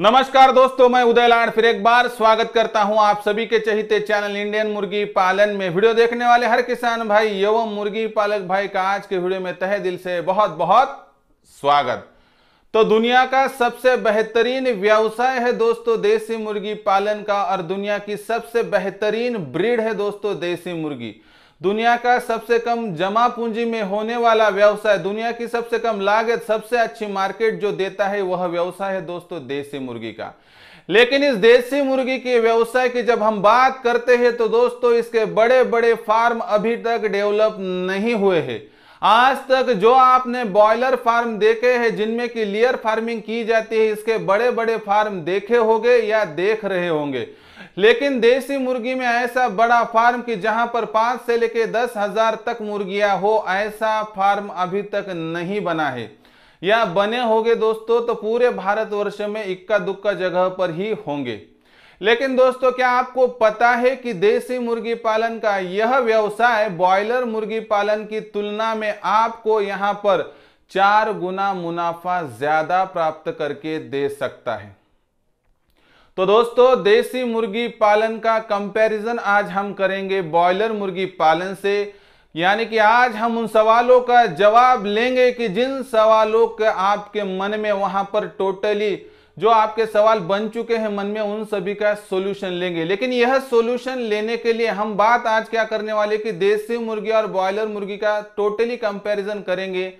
नमस्कार दोस्तों मैं उदय लाड फिर एक बार स्वागत करता हूं आप सभी के चहिते चैनल इंडियन मुर्गी पालन में वीडियो देखने वाले हर किसान भाई एवं मुर्गी पालक भाई का आज के वीडियो में तहे दिल से बहुत बहुत स्वागत तो दुनिया का सबसे बेहतरीन व्यवसाय है दोस्तों देसी मुर्गी पालन का और दुनिया की सबसे बेहतरीन ब्रीड है दोस्तों देसी मुर्गी दुनिया का सबसे कम जमा पूंजी में होने वाला व्यवसाय दुनिया की सबसे कम लागत सबसे अच्छी मार्केट जो देता है वह व्यवसाय है दोस्तों देसी मुर्गी का लेकिन इस देसी मुर्गी के व्यवसाय की जब हम बात करते हैं तो दोस्तों इसके बड़े बड़े फार्म अभी तक डेवलप नहीं हुए हैं आज तक जो आपने बॉयलर फार्म देखे हैं जिनमें की लेयर फार्मिंग की जाती है इसके बड़े बड़े फार्म देखे होंगे या देख रहे होंगे लेकिन देसी मुर्गी में ऐसा बड़ा फार्म कि जहां पर पांच से लेकर दस हजार तक मुर्गियां हो ऐसा फार्म अभी तक नहीं बना है या बने होंगे दोस्तों तो पूरे भारतवर्ष में इक्का दुक्का जगह पर ही होंगे लेकिन दोस्तों क्या आपको पता है कि देसी मुर्गी पालन का यह व्यवसाय बॉयलर मुर्गी पालन की तुलना में आपको यहाँ पर चार गुना मुनाफा ज्यादा प्राप्त करके दे सकता है तो दोस्तों देसी मुर्गी पालन का कंपैरिजन आज हम करेंगे बॉयलर मुर्गी पालन से यानी कि आज हम उन सवालों का जवाब लेंगे कि जिन सवालों के आपके मन में वहां पर टोटली जो आपके सवाल बन चुके हैं मन में उन सभी का सोल्यूशन लेंगे लेकिन यह सोल्यूशन लेने के लिए हम बात आज क्या करने वाले कि देसी मुर्गी और बॉयलर मुर्गी का टोटली कंपैरिजन करेंगे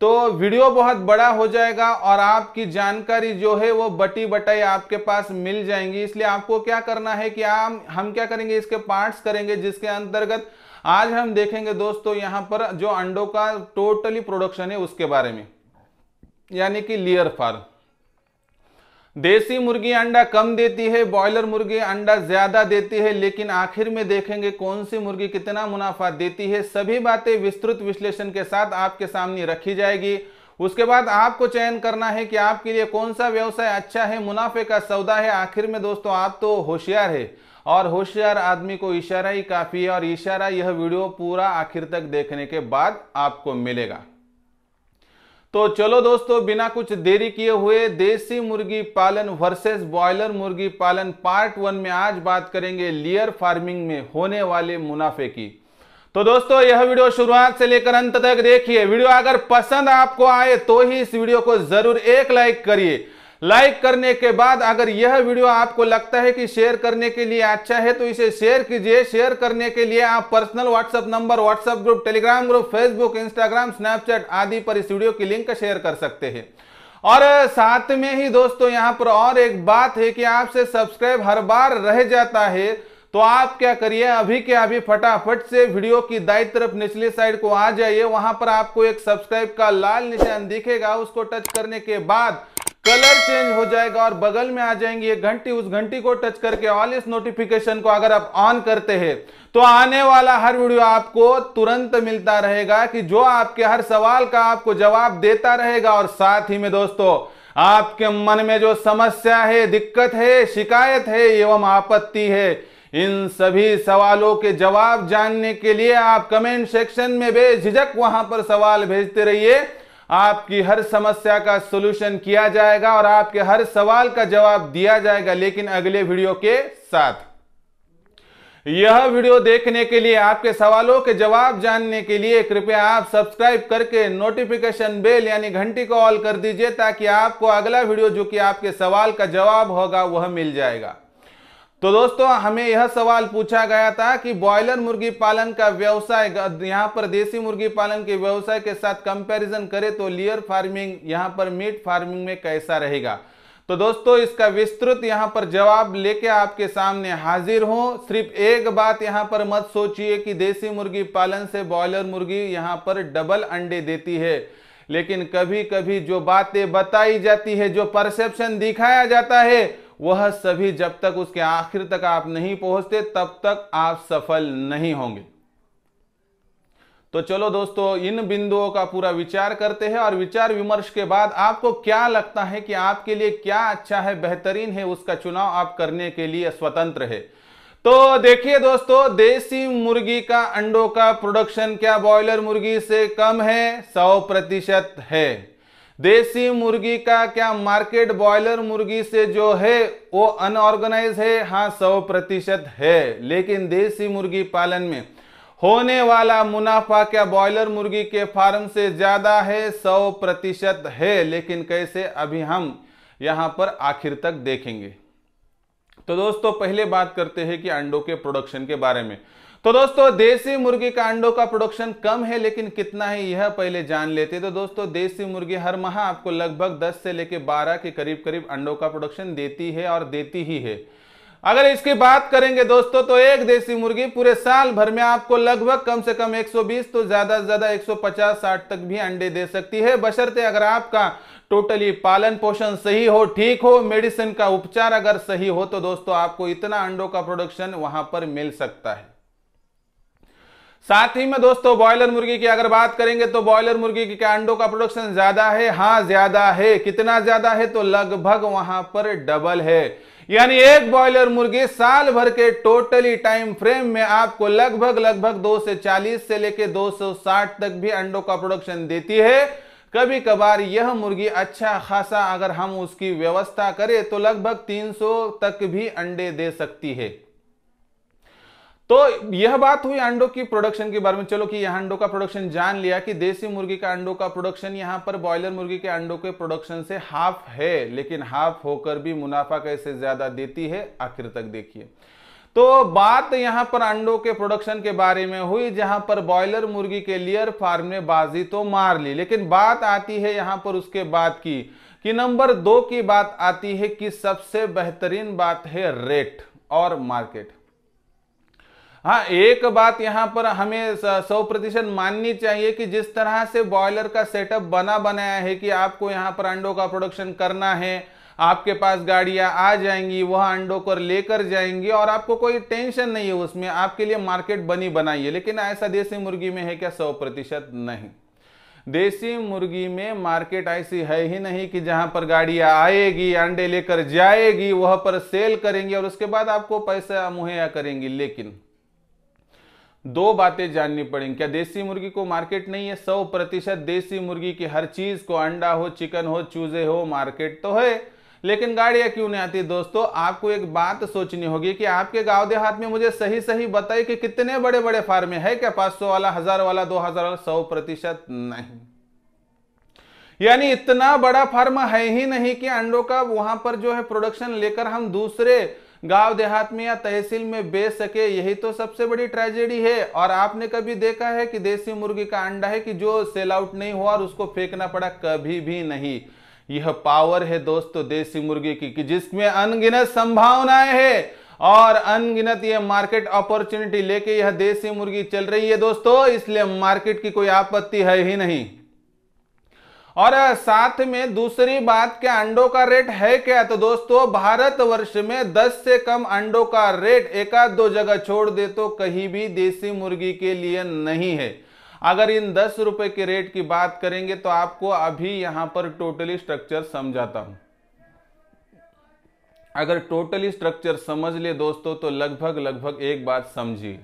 तो वीडियो बहुत बड़ा हो जाएगा और आपकी जानकारी जो है वो बटी बटाई आपके पास मिल जाएंगी इसलिए आपको क्या करना है कि आप हम क्या करेंगे इसके पार्ट्स करेंगे जिसके अंतर्गत आज हम देखेंगे दोस्तों यहां पर जो अंडों का टोटली प्रोडक्शन है उसके बारे में यानी कि लियर फार्म देसी मुर्गी अंडा कम देती है बॉयलर मुर्गी अंडा ज्यादा देती है लेकिन आखिर में देखेंगे कौन सी मुर्गी कितना मुनाफा देती है सभी बातें विस्तृत विश्लेषण के साथ आपके सामने रखी जाएगी उसके बाद आपको चयन करना है कि आपके लिए कौन सा व्यवसाय अच्छा है मुनाफे का सौदा है आखिर में दोस्तों आप तो होशियार है और होशियार आदमी को इशारा ही काफ़ी है और इशारा यह वीडियो पूरा आखिर तक देखने के बाद आपको मिलेगा तो चलो दोस्तों बिना कुछ देरी किए हुए देसी मुर्गी पालन वर्सेस बॉयलर मुर्गी पालन पार्ट वन में आज बात करेंगे लियर फार्मिंग में होने वाले मुनाफे की तो दोस्तों यह वीडियो शुरुआत से लेकर अंत तक देखिए वीडियो अगर पसंद आपको आए तो ही इस वीडियो को जरूर एक लाइक करिए लाइक करने के बाद अगर यह वीडियो आपको लगता है कि शेयर करने के लिए अच्छा है तो इसे शेयर कीजिए शेयर करने के लिए आप personal WhatsApp number WhatsApp group Telegram group Facebook Instagram Snapchat आदि पर इस वीडियो की लिंक शेयर कर सकते हैं और साथ में ही दोस्तों यहां पर और एक बात है कि आपसे सब्सक्राइब हर बार रह जाता है तो आप क्या करिए अभी के अभी फटाफट से वीडियो की दाई तरफ निचली साइड को आ जाइए वहां पर आपको एक सब्सक्राइब का लाल निशान दिखेगा उसको टच करने के बाद कलर चेंज हो जाएगा और बगल में आ जाएंगी ये घंटी उस घंटी को टच करके ऑल इस नोटिफिकेशन को अगर आप ऑन करते हैं तो आने वाला हर वीडियो आपको तुरंत मिलता रहेगा कि जो आपके हर सवाल का आपको जवाब देता रहेगा और साथ ही में दोस्तों आपके मन में जो समस्या है दिक्कत है शिकायत है एवं आपत्ति है इन सभी सवालों के जवाब जानने के लिए आप कमेंट सेक्शन में बेझिझक वहां पर सवाल भेजते रहिए आपकी हर समस्या का सोल्यूशन किया जाएगा और आपके हर सवाल का जवाब दिया जाएगा लेकिन अगले वीडियो के साथ यह वीडियो देखने के लिए आपके सवालों के जवाब जानने के लिए कृपया आप सब्सक्राइब करके नोटिफिकेशन बेल यानी घंटी को ऑल कर दीजिए ताकि आपको अगला वीडियो जो कि आपके सवाल का जवाब होगा वह मिल जाएगा तो दोस्तों हमें यह सवाल पूछा गया था कि बॉयलर मुर्गी पालन का व्यवसाय यहाँ पर देसी मुर्गी पालन के व्यवसाय के साथ कंपैरिजन करें तो लियर फार्मिंग यहाँ पर मीट फार्मिंग में कैसा रहेगा तो दोस्तों इसका विस्तृत यहाँ पर जवाब लेके आपके सामने हाजिर हूँ सिर्फ एक बात यहाँ पर मत सोचिए कि देसी मुर्गी पालन से बॉयलर मुर्गी यहाँ पर डबल अंडे देती है लेकिन कभी कभी जो बातें बताई जाती है जो परसेप्शन दिखाया जाता है वह सभी जब तक उसके आखिर तक आप नहीं पहुंचते तब तक आप सफल नहीं होंगे तो चलो दोस्तों इन बिंदुओं का पूरा विचार करते हैं और विचार विमर्श के बाद आपको क्या लगता है कि आपके लिए क्या अच्छा है बेहतरीन है उसका चुनाव आप करने के लिए स्वतंत्र है तो देखिए दोस्तों देसी मुर्गी का अंडों का प्रोडक्शन क्या बॉयलर मुर्गी से कम है सौ प्रतिशत है देसी मुर्गी का क्या मार्केट बॉयलर मुर्गी से जो है वो अनऑर्गेनाइज है हाँ सौ प्रतिशत है लेकिन देसी मुर्गी पालन में होने वाला मुनाफा क्या बॉयलर मुर्गी के फार्म से ज्यादा है सौ प्रतिशत है लेकिन कैसे अभी हम यहां पर आखिर तक देखेंगे तो दोस्तों पहले बात करते हैं कि अंडों के प्रोडक्शन के बारे में तो दोस्तों देसी मुर्गी का अंडों का प्रोडक्शन कम है लेकिन कितना है यह पहले जान लेते तो दोस्तों देसी मुर्गी हर माह आपको लगभग 10 से लेकर 12 के करीब करीब अंडों का प्रोडक्शन देती है और देती ही है अगर इसकी बात करेंगे दोस्तों तो एक देसी मुर्गी पूरे साल भर में आपको लगभग कम से कम 120 तो ज्यादा से ज्यादा 150 साठ तक भी अंडे दे सकती है बशर्ते अगर आपका टोटली पालन पोषण सही हो ठीक हो मेडिसिन का उपचार अगर सही हो तो दोस्तों आपको इतना अंडों का प्रोडक्शन वहां पर मिल सकता है साथ ही में दोस्तों बॉयलर मुर्गी की अगर बात करेंगे तो बॉयलर मुर्गी के क्या अंडों का प्रोडक्शन ज्यादा है हाँ ज्यादा है कितना ज्यादा है तो लगभग वहां पर डबल है यानी एक बॉयलर मुर्गी साल भर के टोटली टाइम फ्रेम में आपको लगभग लगभग 2 से चालीस से लेके 260 तक भी अंडों का प्रोडक्शन देती है कभी कभार यह मुर्गी अच्छा खासा अगर हम उसकी व्यवस्था करें तो लगभग 300 तक भी अंडे दे सकती है तो यह बात हुई अंडों की प्रोडक्शन के बारे में चलो कि यह अंडों का प्रोडक्शन जान लिया कि देसी मुर्गी का अंडों का प्रोडक्शन यहां पर बॉयलर मुर्गी के अंडों के प्रोडक्शन से हाफ है लेकिन हाफ होकर भी मुनाफा कैसे ज्यादा देती है आखिर तक देखिए तो बात यहां पर अंडों के प्रोडक्शन के बारे में हुई जहां पर बॉयलर मुर्गी के लियर फार्म ने बाजी तो मार ली लेकिन बात आती है यहां पर उसके बाद की कि नंबर दो की बात आती है कि सबसे बेहतरीन बात है रेट और मार्केट हाँ एक बात यहाँ पर हमें सौ प्रतिशत माननी चाहिए कि जिस तरह से बॉयलर का सेटअप बना बनाया है कि आपको यहाँ पर अंडों का प्रोडक्शन करना है आपके पास गाड़ियाँ आ जाएंगी वह अंडों को लेकर जाएंगी और आपको कोई टेंशन नहीं है उसमें आपके लिए मार्केट बनी बनाई है लेकिन ऐसा देसी मुर्गी में है क्या सौ प्रतिशत नहीं देसी मुर्गी में मार्केट ऐसी है ही नहीं कि जहां पर गाड़ियां आएगी अंडे लेकर जाएगी वह पर सेल करेंगी और उसके बाद आपको पैसा मुहैया करेंगी लेकिन दो बातें जाननी पड़ेंगी क्या देसी मुर्गी को मार्केट नहीं है सौ प्रतिशत देसी मुर्गी की हर चीज को अंडा हो चिकन हो चूजे हो मार्केट तो है लेकिन गाड़ियां क्यों नहीं आती दोस्तों आपको एक बात सोचनी होगी कि आपके गांव देहात में मुझे सही सही बताइए कि कितने बड़े बड़े फार्म है क्या सौ वाला हजार वाला दो हजार वाला सौ प्रतिशत नहीं यानी इतना बड़ा फार्म है ही नहीं कि अंडों का वहां पर जो है प्रोडक्शन लेकर हम दूसरे गांव देहात में या तहसील में बेच सके यही तो सबसे बड़ी ट्रेजेडी है और आपने कभी देखा है कि देसी मुर्गी का अंडा है कि जो सेल आउट नहीं हुआ और उसको फेंकना पड़ा कभी भी नहीं यह पावर है दोस्तों देसी मुर्गी की कि जिसमें अनगिनत संभावनाएं है और अनगिनत यह मार्केट अपॉर्चुनिटी लेके यह देसी मुर्गी चल रही है दोस्तों इसलिए मार्केट की कोई आपत्ति है ही नहीं और साथ में दूसरी बात क्या अंडों का रेट है क्या तो दोस्तों भारत वर्ष में 10 से कम अंडों का रेट एकाध दो जगह छोड़ दे तो कहीं भी देसी मुर्गी के लिए नहीं है अगर इन दस रुपए के रेट की बात करेंगे तो आपको अभी यहां पर टोटली स्ट्रक्चर समझाता हूं अगर टोटली स्ट्रक्चर समझ ले दोस्तों तो लगभग लगभग एक बात समझिए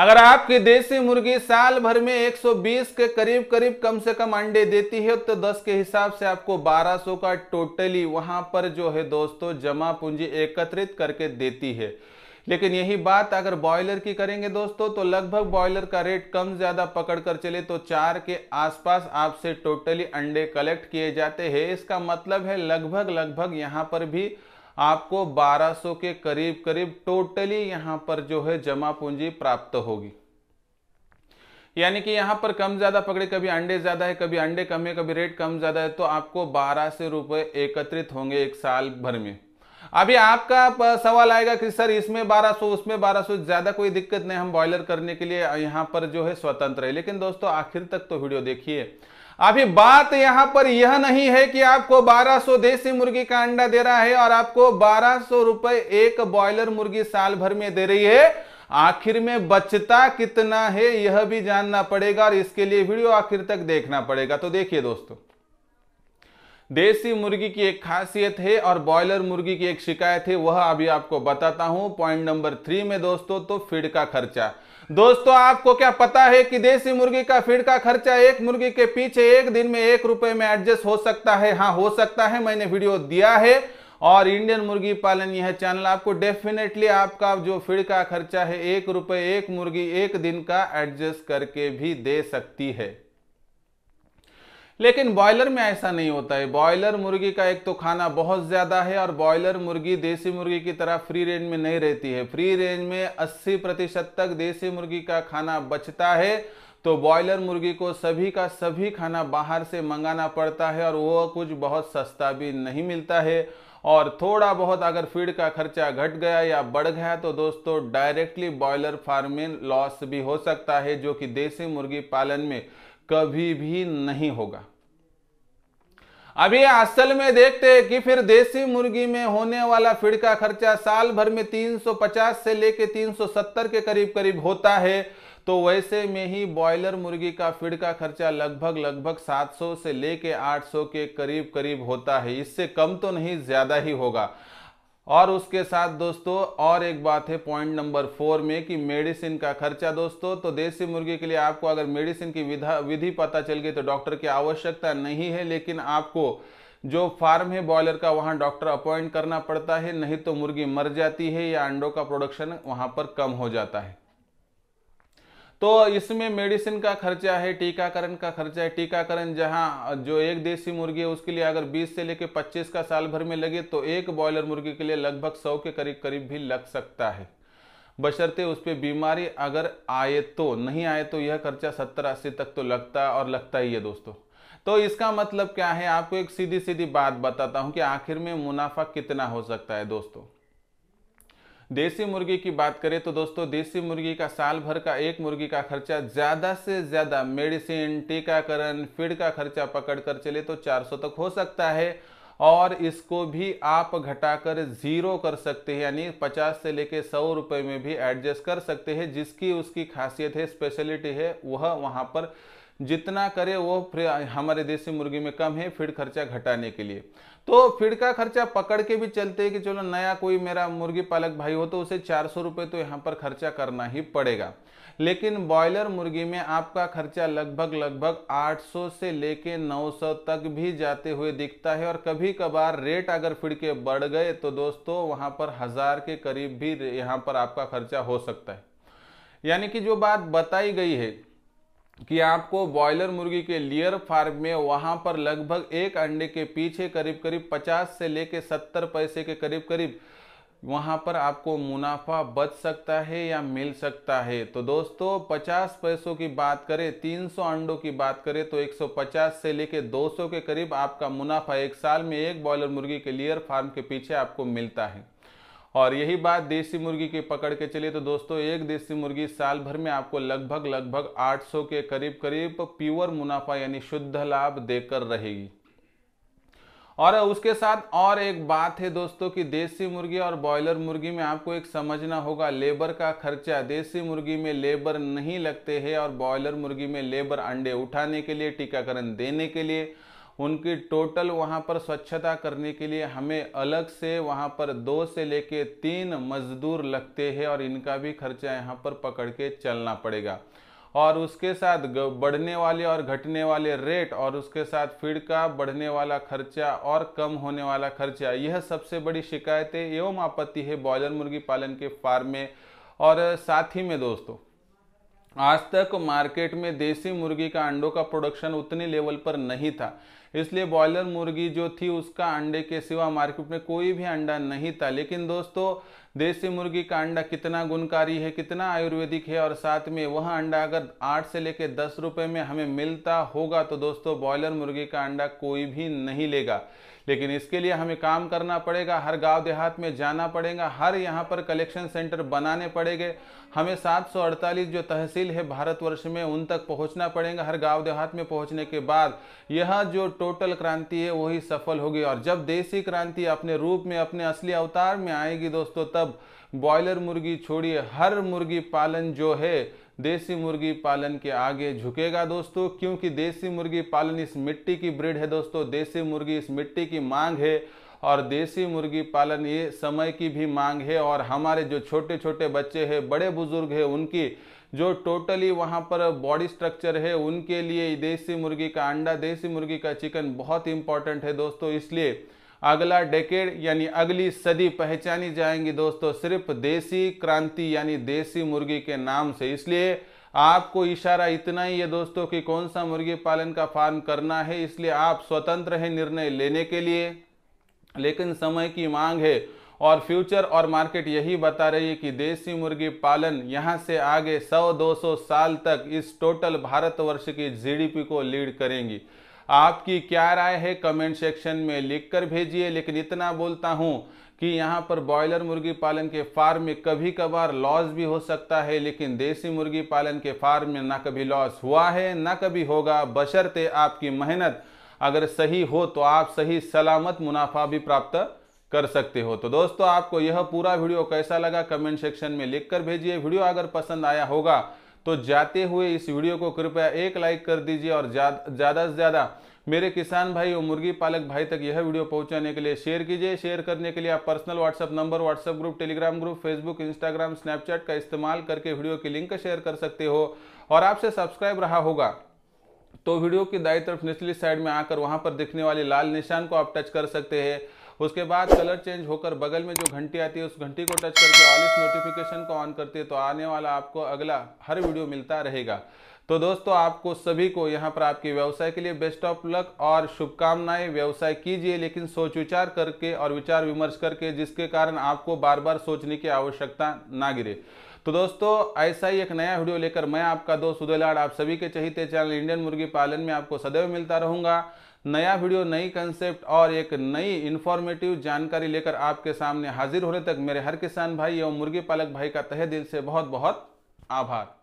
अगर आपकी देसी मुर्गी साल भर में 120 के करीब करीब कम से कम अंडे देती है तो 10 के हिसाब से आपको 1200 का टोटली वहां पर जो है दोस्तों जमा पूंजी एकत्रित करके देती है लेकिन यही बात अगर बॉयलर की करेंगे दोस्तों तो लगभग बॉयलर का रेट कम ज्यादा पकड़ कर चले तो चार के आसपास आपसे टोटली अंडे कलेक्ट किए जाते हैं इसका मतलब है लगभग लगभग यहाँ पर भी आपको 1200 के करीब करीब टोटली यहां पर जो है जमा पूंजी प्राप्त होगी यानी कि यहां पर कम ज्यादा पकड़े कभी अंडे ज्यादा है कभी अंडे कम है कभी रेट कम ज्यादा है तो आपको बारह से रुपए एकत्रित होंगे एक साल भर में अभी आपका सवाल आएगा कि सर इसमें 1200 उसमें 1200 ज्यादा कोई दिक्कत नहीं हम बॉयलर करने के लिए यहां पर जो है स्वतंत्र है लेकिन दोस्तों आखिर तक तो वीडियो देखिए अभी बात यहां पर यह नहीं है कि आपको 1200 देसी मुर्गी का अंडा दे रहा है और आपको 1200 रुपए एक बॉयलर मुर्गी साल भर में दे रही है आखिर में बचता कितना है यह भी जानना पड़ेगा और इसके लिए वीडियो आखिर तक देखना पड़ेगा तो देखिए दोस्तों देसी मुर्गी की एक खासियत है और बॉयलर मुर्गी की एक शिकायत है वह अभी आपको बताता हूं पॉइंट नंबर थ्री में दोस्तों तो फीड का खर्चा दोस्तों आपको क्या पता है कि देसी मुर्गी का फीड का खर्चा एक मुर्गी के पीछे एक दिन में एक रुपए में एडजस्ट हो सकता है हाँ हो सकता है मैंने वीडियो दिया है और इंडियन मुर्गी पालन यह चैनल आपको डेफिनेटली आपका जो फीड का खर्चा है एक रुपए एक मुर्गी एक दिन का एडजस्ट करके भी दे सकती है लेकिन बॉयलर में ऐसा नहीं होता है बॉयलर मुर्गी का एक तो खाना बहुत ज़्यादा है और बॉयलर मुर्गी देसी मुर्गी की तरह फ्री रेंज में नहीं रहती है फ्री रेंज में 80 प्रतिशत तक देसी मुर्गी का खाना बचता है तो बॉयलर मुर्गी को सभी का सभी खाना बाहर से मंगाना पड़ता है और वह कुछ बहुत सस्ता भी नहीं मिलता है और थोड़ा बहुत अगर फीड का खर्चा घट गया या बढ़ गया तो दोस्तों डायरेक्टली बॉयलर फार्मिंग लॉस भी हो सकता है जो कि देसी मुर्गी पालन में कभी भी नहीं होगा अभी असल में देखते हैं कि फिर देसी मुर्गी में होने वाला फीड का खर्चा साल भर में 350 से लेके 370 के करीब करीब होता है तो वैसे में ही बॉयलर मुर्गी का फीड का खर्चा लगभग लगभग 700 से लेके 800 के करीब करीब होता है इससे कम तो नहीं ज़्यादा ही होगा और उसके साथ दोस्तों और एक बात है पॉइंट नंबर फोर में कि मेडिसिन का खर्चा दोस्तों तो देसी मुर्गी के लिए आपको अगर मेडिसिन की विधा विधि पता चल गई तो डॉक्टर की आवश्यकता नहीं है लेकिन आपको जो फार्म है बॉयलर का वहाँ डॉक्टर अपॉइंट करना पड़ता है नहीं तो मुर्गी मर जाती है या अंडों का प्रोडक्शन वहाँ पर कम हो जाता है तो इसमें मेडिसिन का खर्चा है टीकाकरण का खर्चा है टीकाकरण जहां जो एक देसी मुर्गी है उसके लिए अगर 20 से लेकर 25 का साल भर में लगे तो एक बॉयलर मुर्गी के लिए लगभग 100 के करीब करीब भी लग सकता है बशर्ते उस पर बीमारी अगर आए तो नहीं आए तो यह खर्चा सत्तर अस्सी तक तो लगता और लगता ही है दोस्तों तो इसका मतलब क्या है आपको एक सीधी सीधी बात बताता हूँ कि आखिर में मुनाफा कितना हो सकता है दोस्तों देसी मुर्गी की बात करें तो दोस्तों देसी मुर्गी का साल भर का एक मुर्गी का खर्चा ज़्यादा से ज़्यादा मेडिसिन टीकाकरण फीड का खर्चा पकड़ कर चले तो 400 तक हो सकता है और इसको भी आप घटाकर ज़ीरो कर सकते हैं यानी 50 से लेकर सौ रुपये में भी एडजस्ट कर सकते हैं जिसकी उसकी खासियत है स्पेशलिटी है वह वहाँ पर जितना करे वो फिर हमारे देसी मुर्गी में कम है फीड खर्चा घटाने के लिए तो फीड का खर्चा पकड़ के भी चलते हैं कि चलो नया कोई मेरा मुर्गी पालक भाई हो तो उसे चार सौ रुपये तो यहाँ पर खर्चा करना ही पड़ेगा लेकिन बॉयलर मुर्गी में आपका खर्चा लगभग लगभग 800 से लेके 900 तक भी जाते हुए दिखता है और कभी कभार रेट अगर फिर के बढ़ गए तो दोस्तों वहां पर हज़ार के करीब भी यहाँ पर आपका खर्चा हो सकता है यानी कि जो बात बताई गई है कि आपको बॉयलर मुर्गी के लियर फार्म में वहां पर लगभग एक अंडे के पीछे करीब करीब 50 से लेके 70 पैसे के करीब करीब वहाँ पर आपको मुनाफा बच सकता है या मिल सकता है तो दोस्तों 50 पैसों की बात करें 300 अंडों की बात करें तो 150 से लेके 200 के करीब आपका मुनाफा एक साल में एक बॉयलर मुर्गी के लियर फार्म के पीछे आपको मिलता है और यही बात देसी मुर्गी की पकड़ के चलिए तो दोस्तों एक देसी मुर्गी साल भर में आपको लगभग लगभग 800 के करीब करीब प्योर मुनाफा यानी शुद्ध लाभ देकर रहेगी और उसके साथ और एक बात है दोस्तों कि देसी मुर्गी और बॉयलर मुर्गी में आपको एक समझना होगा लेबर का खर्चा देसी मुर्गी में लेबर नहीं लगते हैं और बॉयलर मुर्गी में लेबर अंडे उठाने के लिए टीकाकरण देने के लिए उनकी टोटल वहाँ पर स्वच्छता करने के लिए हमें अलग से वहाँ पर दो से लेके तीन मजदूर लगते हैं और इनका भी खर्चा यहाँ पर पकड़ के चलना पड़ेगा और उसके साथ बढ़ने वाले और घटने वाले रेट और उसके साथ फीड का बढ़ने वाला खर्चा और कम होने वाला खर्चा यह सबसे बड़ी शिकायतें एवं आपत्ति है बॉयलर मुर्गी पालन के फार्म में और साथ ही में दोस्तों आज तक मार्केट में देसी मुर्गी का अंडों का प्रोडक्शन उतने लेवल पर नहीं था इसलिए बॉयलर मुर्गी जो थी उसका अंडे के सिवा मार्केट में कोई भी अंडा नहीं था लेकिन दोस्तों देसी मुर्गी का अंडा कितना गुणकारी है कितना आयुर्वेदिक है और साथ में वह अंडा अगर आठ से लेकर दस रुपये में हमें मिलता होगा तो दोस्तों बॉयलर मुर्गी का अंडा कोई भी नहीं लेगा लेकिन इसके लिए हमें काम करना पड़ेगा हर गांव देहात में जाना पड़ेगा हर यहाँ पर कलेक्शन सेंटर बनाने पड़ेंगे हमें 748 जो तहसील है भारतवर्ष में उन तक पहुँचना पड़ेगा हर गाँव देहात में पहुँचने के बाद यह जो टोटल क्रांति है वही सफल होगी और जब देसी क्रांति अपने रूप में अपने असली अवतार में आएगी दोस्तों तब बॉयलर मुर्गी छोड़िए हर मुर्गी पालन जो है देसी मुर्गी पालन के आगे झुकेगा दोस्तों क्योंकि देसी मुर्गी पालन इस मिट्टी की ब्रिड है दोस्तों देसी मुर्गी इस मिट्टी की मांग है और देसी मुर्गी पालन ये समय की भी मांग है और हमारे जो छोटे छोटे बच्चे हैं बड़े बुजुर्ग हैं उनकी जो टोटली वहाँ पर बॉडी स्ट्रक्चर है उनके लिए देसी मुर्गी का अंडा देसी मुर्गी का चिकन बहुत इंपॉर्टेंट है दोस्तों इसलिए अगला डेकेड यानी अगली सदी पहचानी जाएंगी दोस्तों सिर्फ देसी क्रांति यानी देसी मुर्गी के नाम से इसलिए आपको इशारा इतना ही है दोस्तों कि कौन सा मुर्गी पालन का फार्म करना है इसलिए आप स्वतंत्र हैं निर्णय लेने के लिए लेकिन समय की मांग है और फ्यूचर और मार्केट यही बता रही है कि देसी मुर्गी पालन यहाँ से आगे 100-200 साल तक इस टोटल भारतवर्ष की जीडीपी को लीड करेंगी आपकी क्या राय है कमेंट सेक्शन में लिखकर भेजिए लेकिन इतना बोलता हूँ कि यहाँ पर बॉयलर मुर्गी पालन के फार्म में कभी कभार लॉस भी हो सकता है लेकिन देसी मुर्गी पालन के फार्म में ना कभी लॉस हुआ है ना कभी होगा बशर्ते आपकी मेहनत अगर सही हो तो आप सही सलामत मुनाफा भी प्राप्त कर सकते हो तो दोस्तों आपको यह पूरा वीडियो कैसा लगा कमेंट सेक्शन में लिखकर भेजिए वीडियो अगर पसंद आया होगा तो जाते हुए इस वीडियो को कृपया एक लाइक कर दीजिए और ज़्यादा से ज़्यादा मेरे किसान भाई और मुर्गी पालक भाई तक यह वीडियो पहुंचाने के लिए शेयर कीजिए शेयर करने के लिए आप personal WhatsApp number WhatsApp group Telegram group Facebook Instagram Snapchat का इस्तेमाल करके वीडियो की लिंक शेयर कर सकते हो और आपसे सब्सक्राइब रहा होगा तो वीडियो की दाई तरफ निचली साइड में आकर वहां पर दिखने वाले लाल निशान को आप टच कर सकते हैं उसके बाद कलर चेंज होकर बगल में जो घंटी आती है उस घंटी को टच करके ऑल इस नोटिफिकेशन को ऑन करते हैं तो आने वाला आपको अगला हर वीडियो मिलता रहेगा तो दोस्तों आपको सभी को यहाँ पर आपके व्यवसाय के लिए बेस्ट ऑफ लक और शुभकामनाएं व्यवसाय कीजिए लेकिन सोच विचार करके और विचार विमर्श करके जिसके कारण आपको बार बार सोचने की आवश्यकता ना गिरे तो दोस्तों ऐसा ही एक नया वीडियो लेकर मैं आपका दोस्त उदय लाड आप सभी के चहिते चैनल इंडियन मुर्गी पालन में आपको सदैव मिलता रहूंगा नया वीडियो नई कंसेप्ट और एक नई इन्फॉर्मेटिव जानकारी लेकर आपके सामने हाजिर होने तक मेरे हर किसान भाई एवं मुर्गी पालक भाई का तहे दिल से बहुत बहुत आभार